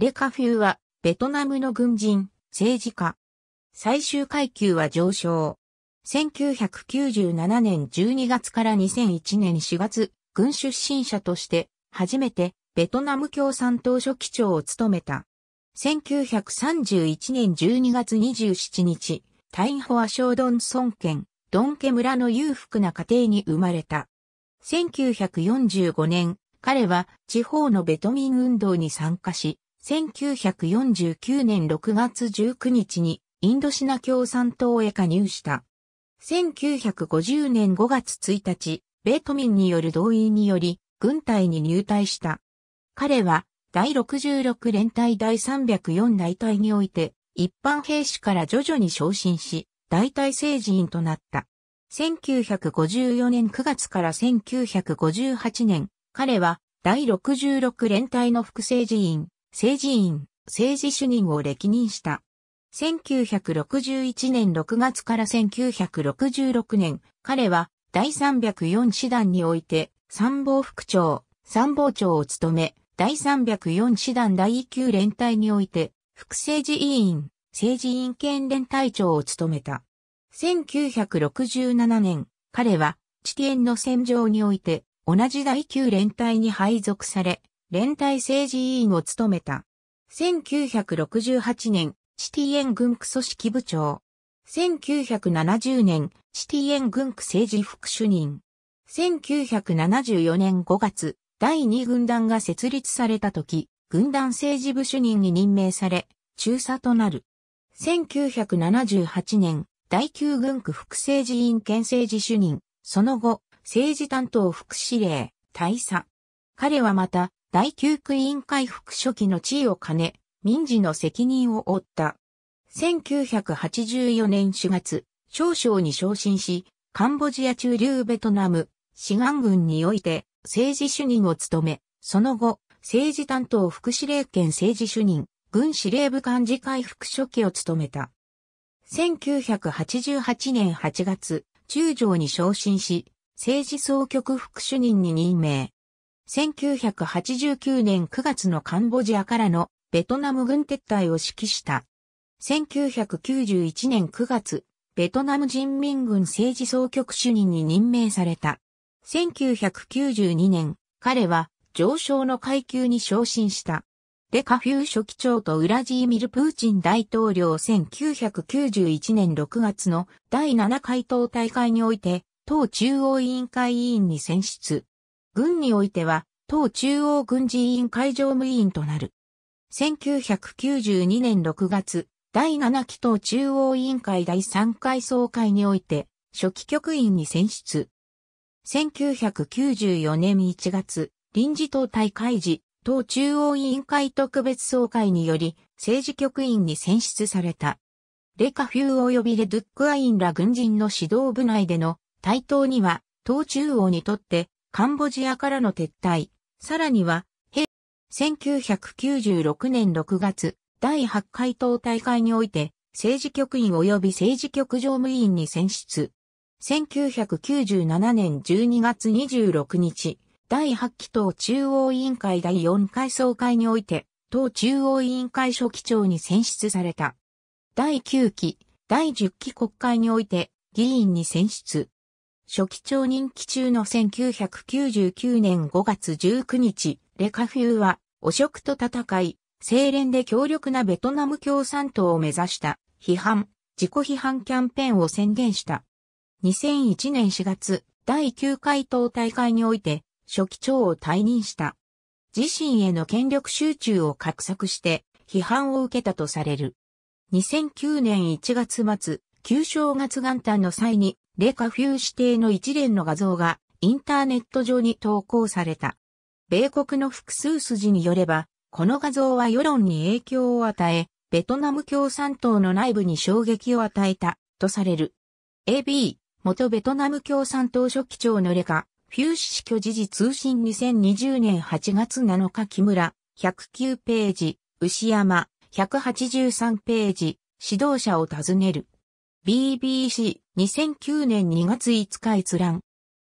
レカフューは、ベトナムの軍人、政治家。最終階級は上昇。1997年12月から2001年4月、軍出身者として、初めて、ベトナム共産党書記長を務めた。1931年12月27日、タインホア省ドン村県、ドンケ村の裕福な家庭に生まれた。1945年、彼は地方のベトミン運動に参加し、1949年6月19日にインドシナ共産党へ加入した。1950年5月1日、米都民による動員により、軍隊に入隊した。彼は、第66連隊第304大隊において、一般兵士から徐々に昇進し、大隊政治員となった。1954年9月から1958年、彼は第66連隊の副政治員、政治院、政治主任を歴任した。1961年6月から1966年、彼は第304師団において参謀副長、参謀長を務め、第304師団第9連隊において副政治委員、政治委員兼連隊長を務めた。1967年、彼は、地点の戦場において、同じ第9連隊に配属され、連帯政治委員を務めた。1968年、シティエン軍区組織部長。1970年、シティエン軍区政治副主任。1974年5月、第2軍団が設立された時、軍団政治部主任に任命され、中佐となる。1978年、第9軍区副政治委員兼政治主任、その後、政治担当副司令、大佐。彼はまた、第9区委員会副書記の地位を兼ね、民事の責任を負った。1984年4月、少将に昇進し、カンボジア中流ベトナム、志願軍において政治主任を務め、その後、政治担当副司令兼政治主任、軍司令部幹事会副書記を務めた。1988年8月、中将に昇進し、政治総局副主任に任命。1989年9月のカンボジアからのベトナム軍撤退を指揮した。1991年9月、ベトナム人民軍政治総局主任に任命された。1992年、彼は上昇の階級に昇進した。デカフュー書記長とウラジーミル・プーチン大統領1991年6月の第7回党大会において、党中央委員会委員に選出。軍においては、党中央軍事委員会常務委員となる。1992年6月、第7期党中央委員会第3回総会において、初期局員に選出。1994年1月、臨時党大会時、党中央委員会特別総会により、政治局員に選出された。レカフュー及びレドゥックアインら軍人の指導部内での対等には、党中央にとってカンボジアからの撤退、さらには、平、1996年6月、第8回党大会において、政治局員及び政治局常務委員に選出。1997年12月26日、第8期党中央委員会第4回総会において、党中央委員会書記長に選出された。第9期、第10期国会において、議員に選出。初期長任期中の1999年5月19日、レカフューは汚職と戦い、清廉で強力なベトナム共産党を目指した批判、自己批判キャンペーンを宣言した。2001年4月、第9回党大会において、初期長を退任した。自身への権力集中を画策して、批判を受けたとされる。2009年1月末、旧正月元旦の際に、レカフュー指定の一連の画像がインターネット上に投稿された。米国の複数筋によれば、この画像は世論に影響を与え、ベトナム共産党の内部に衝撃を与えた、とされる。AB、元ベトナム共産党書記長のレカ、フュー死去時事通信2020年8月7日木村、109ページ、牛山、183ページ、指導者を尋ねる。BBC2009 年2月5日閲覧。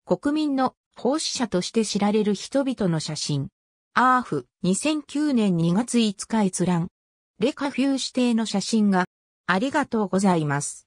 国民の奉仕者として知られる人々の写真。アーフ2009年2月5日閲覧。レカフュー指定の写真がありがとうございます。